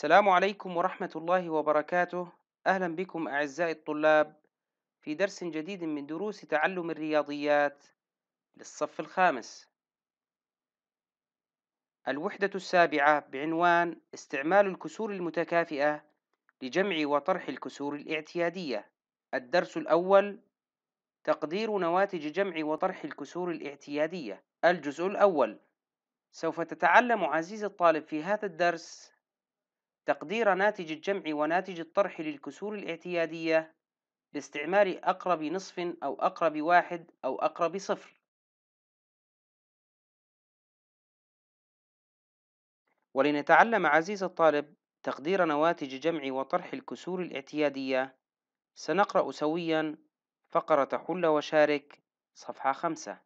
السلام عليكم ورحمة الله وبركاته أهلا بكم أعزائي الطلاب في درس جديد من دروس تعلم الرياضيات للصف الخامس الوحدة السابعة بعنوان استعمال الكسور المتكافئة لجمع وطرح الكسور الاعتيادية الدرس الأول تقدير نواتج جمع وطرح الكسور الاعتيادية الجزء الأول سوف تتعلم عزيزي الطالب في هذا الدرس تقدير ناتج الجمع وناتج الطرح للكسور الاعتيادية باستعمال أقرب نصف أو أقرب واحد أو أقرب صفر ولنتعلم عزيز الطالب تقدير نواتج جمع وطرح الكسور الاعتيادية سنقرأ سويا فقرة حل وشارك صفحة خمسة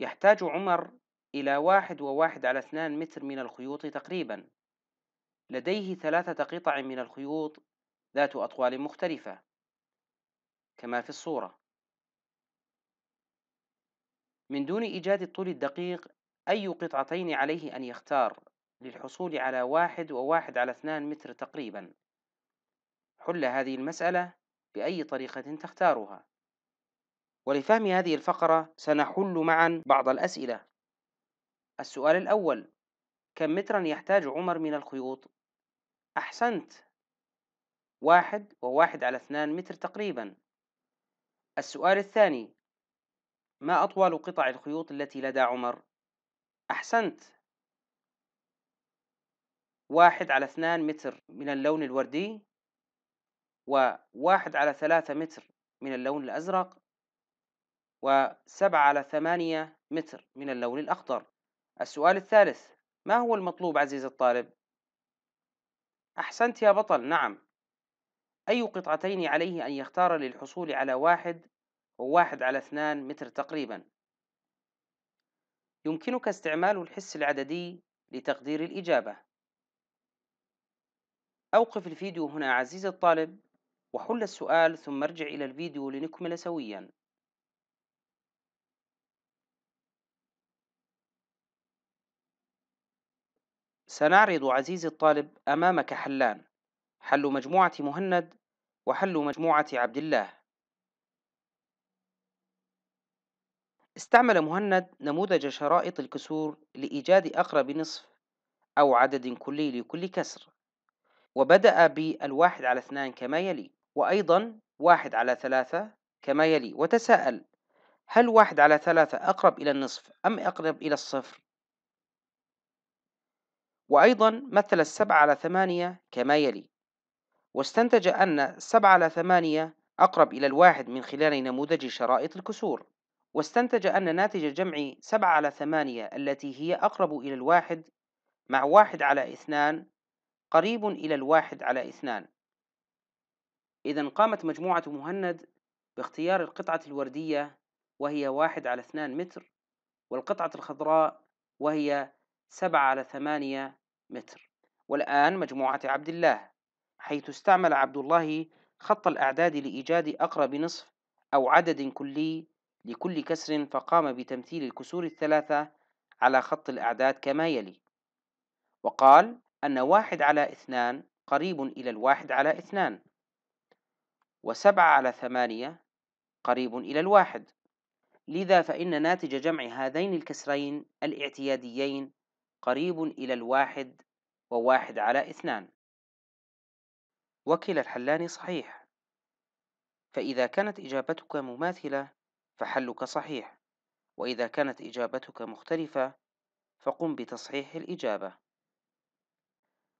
يحتاج عمر إلى واحد وواحد على اثنان متر من الخيوط تقريبا لديه ثلاثة قطع من الخيوط ذات أطوال مختلفة كما في الصورة من دون إيجاد الطول الدقيق أي قطعتين عليه أن يختار للحصول على واحد وواحد على اثنان متر تقريبا حل هذه المسألة بأي طريقة تختارها ولفهم هذه الفقرة سنحل معا بعض الأسئلة السؤال الأول كم مترا يحتاج عمر من الخيوط؟ أحسنت واحد وواحد على اثنان متر تقريبا السؤال الثاني ما أطول قطع الخيوط التي لدى عمر؟ أحسنت واحد على اثنان متر من اللون الوردي وواحد على ثلاثة متر من اللون الأزرق وسبعة على ثمانية متر من اللون الأخضر السؤال الثالث ما هو المطلوب عزيز الطالب؟ أحسنت يا بطل نعم أي قطعتين عليه أن يختار للحصول على واحد وواحد على اثنان متر تقريبا يمكنك استعمال الحس العددي لتقدير الإجابة أوقف الفيديو هنا عزيز الطالب وحل السؤال ثم ارجع إلى الفيديو لنكمل سوياً سنعرض عزيزي الطالب أمامك حلان حل مجموعة مهند وحل مجموعة عبد الله استعمل مهند نموذج شرائط الكسور لإيجاد أقرب نصف أو عدد كلي لكل كسر وبدأ بالواحد على اثنان كما يلي وأيضا واحد على ثلاثة كما يلي وتساءل هل واحد على ثلاثة أقرب إلى النصف أم أقرب إلى الصفر وأيضا مثل السبعة على ثمانية كما يلي واستنتج أن السبعة على ثمانية أقرب إلى الواحد من خلال نموذج شرائط الكسور واستنتج أن ناتج جمع سبعة على ثمانية التي هي أقرب إلى الواحد مع واحد على اثنان قريب إلى الواحد على اثنان إذا قامت مجموعة مهند باختيار القطعة الوردية وهي واحد على اثنان متر والقطعة الخضراء وهي سبعة على ثمانية متر والآن مجموعة عبد الله حيث استعمل عبد الله خط الأعداد لإيجاد أقرب نصف أو عدد كلي لكل كسر فقام بتمثيل الكسور الثلاثة على خط الأعداد كما يلي وقال أن واحد على اثنان قريب إلى الواحد على اثنان وسبعة على ثمانية قريب إلى الواحد لذا فإن ناتج جمع هذين الكسرين الاعتياديين قريب إلى الواحد وواحد على اثنان وكلا الحلان صحيح فإذا كانت إجابتك مماثلة فحلك صحيح وإذا كانت إجابتك مختلفة فقم بتصحيح الإجابة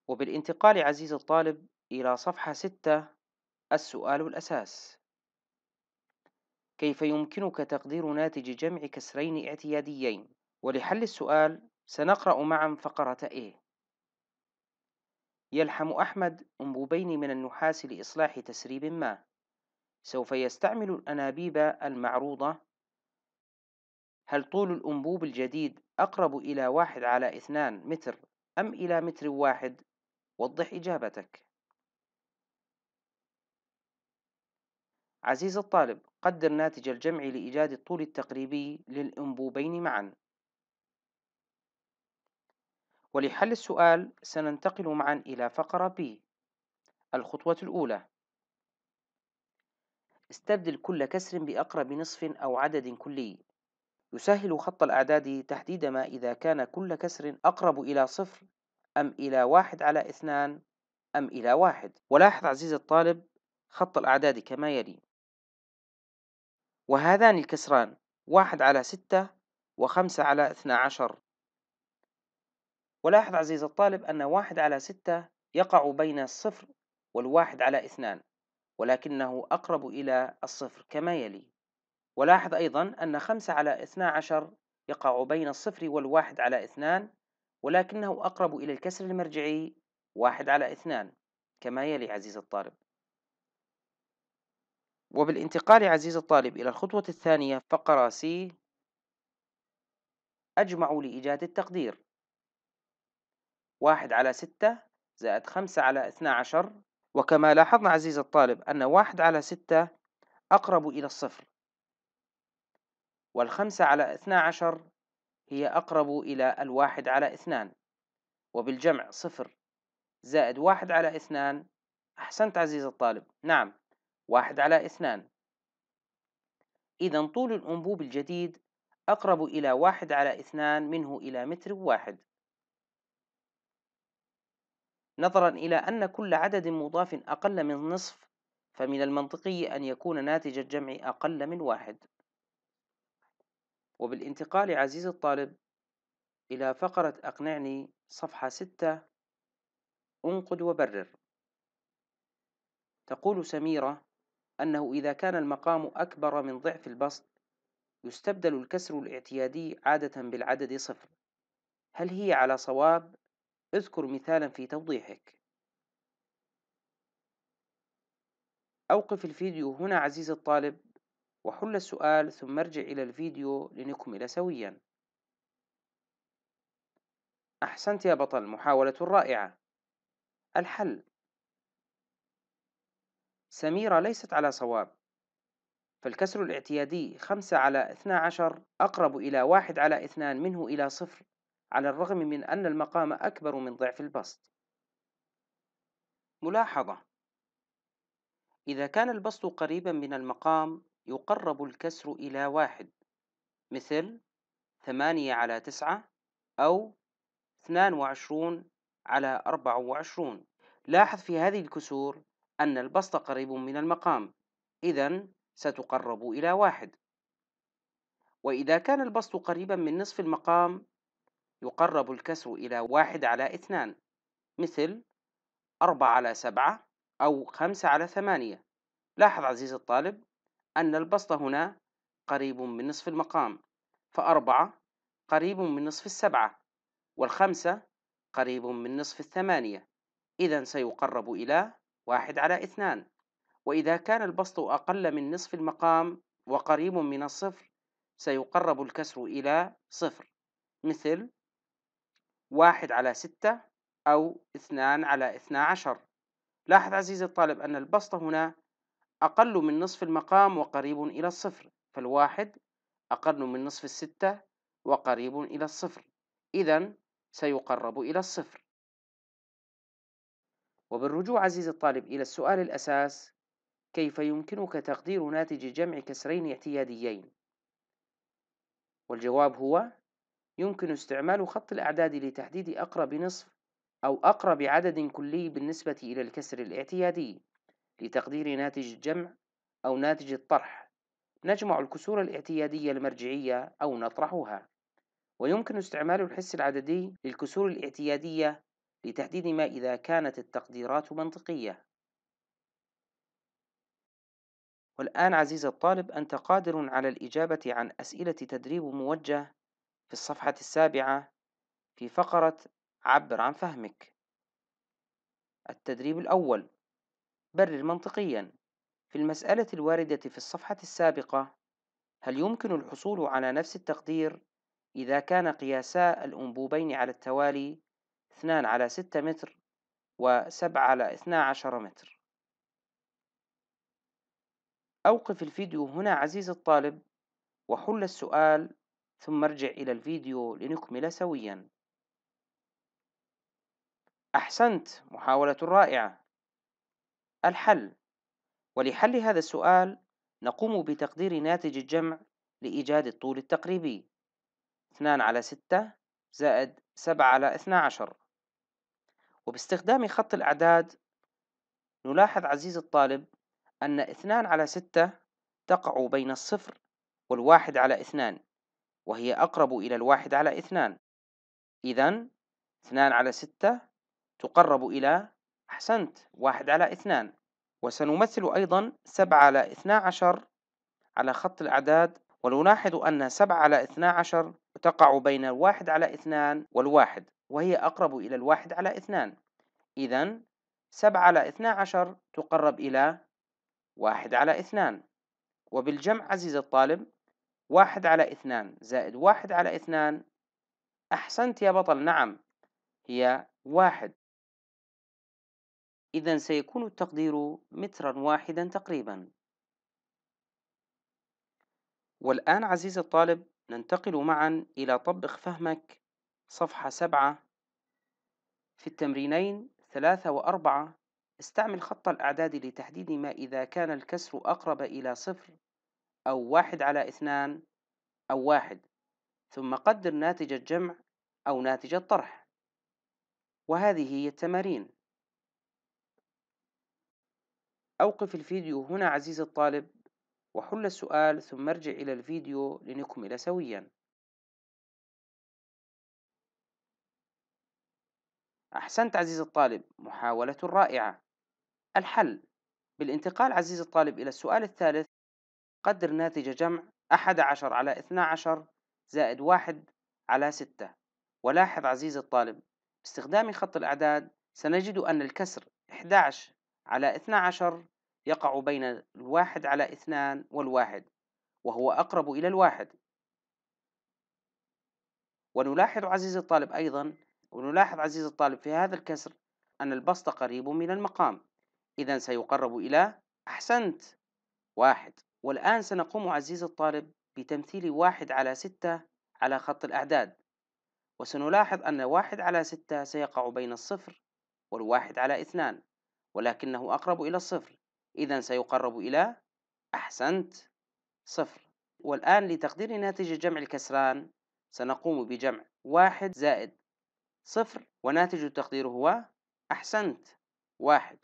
وبالانتقال عزيزي الطالب إلى صفحة 6 السؤال الأساس كيف يمكنك تقدير ناتج جمع كسرين اعتياديين؟ ولحل السؤال سنقرأ معا فقرة A يلحم أحمد أنبوبين من النحاس لإصلاح تسريب ما سوف يستعمل الأنابيب المعروضة هل طول الأنبوب الجديد أقرب إلى واحد على اثنان متر أم إلى متر واحد؟ وضح إجابتك عزيز الطالب قدر ناتج الجمع لإيجاد الطول التقريبي للأنبوبين معا ولحل السؤال سننتقل معا إلى فقرة B الخطوة الأولى استبدل كل كسر بأقرب نصف أو عدد كلي يسهل خط الأعداد تحديد ما إذا كان كل كسر أقرب إلى صفر أم إلى واحد على اثنان أم إلى واحد ولاحظ عزيزي الطالب خط الأعداد كما يلي وهذان الكسران واحد على ستة وخمسة على اثنى عشر ولاحظ عزيز الطالب أن واحد على ستة يقع بين الصفر والواحد على اثنان ولكنه أقرب إلى الصفر كما يلي ولاحظ أيضا أن خمسة على اثنا عشر يقع بين الصفر والواحد على اثنان ولكنه أقرب إلى الكسر المرجعي واحد على اثنان كما يلي عزيز الطالب وبالانتقال عزيز الطالب إلى الخطوة الثانية فقرة سي أجمع لإيجاد التقدير واحد على ستة زائد خمسة على اثنى عشر وكما لاحظنا عزيزي الطالب أن واحد على ستة أقرب إلى الصفر والخمسة على اثنى عشر هي أقرب إلى الواحد على اثنان وبالجمع صفر زائد واحد على اثنان أحسنت عزيزي الطالب نعم واحد على اثنان إذا طول الأنبوب الجديد أقرب إلى واحد على اثنان منه إلى متر واحد نظرا إلى أن كل عدد مضاف أقل من نصف فمن المنطقي أن يكون ناتج الجمع أقل من واحد وبالانتقال عزيزي الطالب إلى فقرة أقنعني صفحة 6 أنقد وبرر تقول سميرة أنه إذا كان المقام أكبر من ضعف البسط يستبدل الكسر الاعتيادي عادة بالعدد صفر هل هي على صواب اذكر مثالا في توضيحك أوقف الفيديو هنا عزيزي الطالب وحل السؤال ثم ارجع إلى الفيديو لنكمل سويا أحسنت يا بطل محاولة رائعة الحل سميرة ليست على صواب فالكسر الاعتيادي خمسة على اثنا عشر أقرب إلى واحد على اثنان منه إلى صفر على الرغم من أن المقام أكبر من ضعف البسط ملاحظة إذا كان البسط قريبا من المقام يقرب الكسر إلى واحد مثل ثمانية على تسعة أو اثنان وعشرون على أربعة وعشرون لاحظ في هذه الكسور أن البسط قريب من المقام إذا ستقرب إلى واحد وإذا كان البسط قريبا من نصف المقام يقرب الكسر إلى واحد على اثنان مثل أربعة على سبعة أو خمسة على ثمانية لاحظ عزيزي الطالب أن البسط هنا قريب من نصف المقام فأربعة قريب من نصف السبعة والخمسة قريب من نصف الثمانية إذا سيقرب إلى واحد على اثنان وإذا كان البسط أقل من نصف المقام وقريب من الصفر سيقرب الكسر إلى صفر مثل واحد على ستة أو اثنان على اثنا عشر لاحظ عزيزي الطالب أن البسطة هنا أقل من نصف المقام وقريب إلى الصفر فالواحد أقل من نصف الستة وقريب إلى الصفر إذا سيقرب إلى الصفر وبالرجوع عزيزي الطالب إلى السؤال الأساس كيف يمكنك تقدير ناتج جمع كسرين اعتياديين والجواب هو يمكن استعمال خط الأعداد لتحديد أقرب نصف أو أقرب عدد كلي بالنسبة إلى الكسر الاعتيادي لتقدير ناتج الجمع أو ناتج الطرح نجمع الكسور الاعتيادية المرجعية أو نطرحها ويمكن استعمال الحس العددي للكسور الاعتيادية لتحديد ما إذا كانت التقديرات منطقية والآن عزيز الطالب أنت قادر على الإجابة عن أسئلة تدريب موجه في الصفحة السابعة في فقرة عبر عن فهمك التدريب الأول برر منطقيا في المسألة الواردة في الصفحة السابقة هل يمكن الحصول على نفس التقدير إذا كان قياسا الأنبوبين على التوالي 2 على 6 متر و7 على 12 متر أوقف الفيديو هنا عزيزي الطالب وحل السؤال ثم ارجع إلى الفيديو لنكمل سويا أحسنت محاولة رائعة الحل ولحل هذا السؤال نقوم بتقدير ناتج الجمع لإيجاد الطول التقريبي 2 على 6 زائد 7 على 12 وباستخدام خط الأعداد نلاحظ عزيز الطالب أن 2 على 6 تقع بين الصفر والواحد على 2 وهي أقرب إلى الواحد على اثنان إذا اثنان على ستة تقرب إلى أحسنت واحد على اثنان وسنمثل أيضا سبعة على اثنا عشر على خط الأعداد ونلاحظ أن سبعة على اثنا عشر تقع بين الواحد على اثنان والواحد وهي أقرب إلى الواحد على اثنان إذا سبعة على اثنا عشر تقرب إلى واحد على اثنان وبالجمع عزيز الطالب واحد على اثنان زائد واحد على اثنان أحسنت يا بطل نعم هي واحد إذا سيكون التقدير مترا واحدا تقريبا والآن عزيزي الطالب ننتقل معا إلى طبق فهمك صفحة سبعة في التمرينين ثلاثة وأربعة استعمل خط الأعداد لتحديد ما إذا كان الكسر أقرب إلى صفر أو واحد على اثنان أو واحد ثم قدر ناتج الجمع أو ناتج الطرح وهذه هي التمارين أوقف الفيديو هنا عزيزي الطالب وحل السؤال ثم ارجع إلى الفيديو لنكمل سويا أحسنت عزيزي الطالب محاولة رائعة الحل بالانتقال عزيزي الطالب إلى السؤال الثالث قدر ناتج جمع 11 على 12 زائد 1 على 6 ولاحظ عزيز الطالب باستخدام خط الأعداد سنجد أن الكسر 11 على 12 يقع بين الواحد على 2 والواحد وهو أقرب إلى الواحد ونلاحظ عزيز الطالب أيضا ونلاحظ عزيز الطالب في هذا الكسر أن البسط قريب من المقام إذا سيقرب إلى أحسنت واحد والآن سنقوم عزيزي الطالب بتمثيل واحد على ستة على خط الأعداد وسنلاحظ أن واحد على ستة سيقع بين الصفر والواحد على اثنان ولكنه أقرب إلى الصفر إذا سيقرب إلى أحسنت صفر والآن لتقدير ناتج جمع الكسران سنقوم بجمع واحد زائد صفر وناتج التقدير هو أحسنت واحد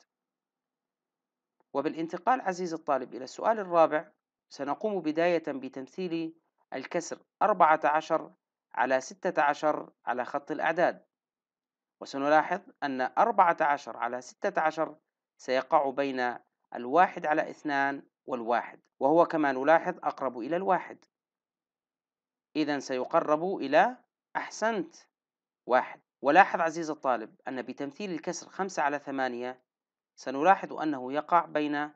وبالانتقال عزيز الطالب إلى السؤال الرابع سنقوم بداية بتمثيل الكسر 14 على 16 على خط الأعداد وسنلاحظ أن 14 على 16 سيقع بين الواحد على اثنان والواحد وهو كما نلاحظ أقرب إلى الواحد إذا سيقرب إلى أحسنت واحد ولاحظ عزيز الطالب أن بتمثيل الكسر 5 على 8 سنلاحظ أنه يقع بين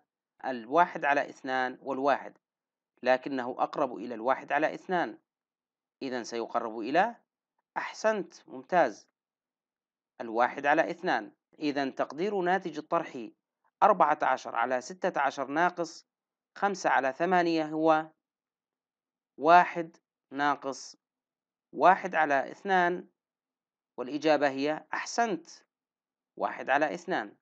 الواحد على اثنان والواحد لكنه أقرب إلى الواحد على اثنان إذا سيقرب إلى أحسنت ممتاز الواحد على اثنان إذا تقدير ناتج الطرح 14 على 16 ناقص 5 على 8 هو واحد ناقص واحد على اثنان والإجابة هي أحسنت واحد على اثنان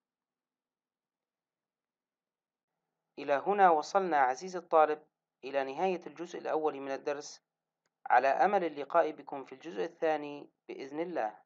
إلى هنا وصلنا عزيزي الطالب إلى نهاية الجزء الأول من الدرس على أمل اللقاء بكم في الجزء الثاني بإذن الله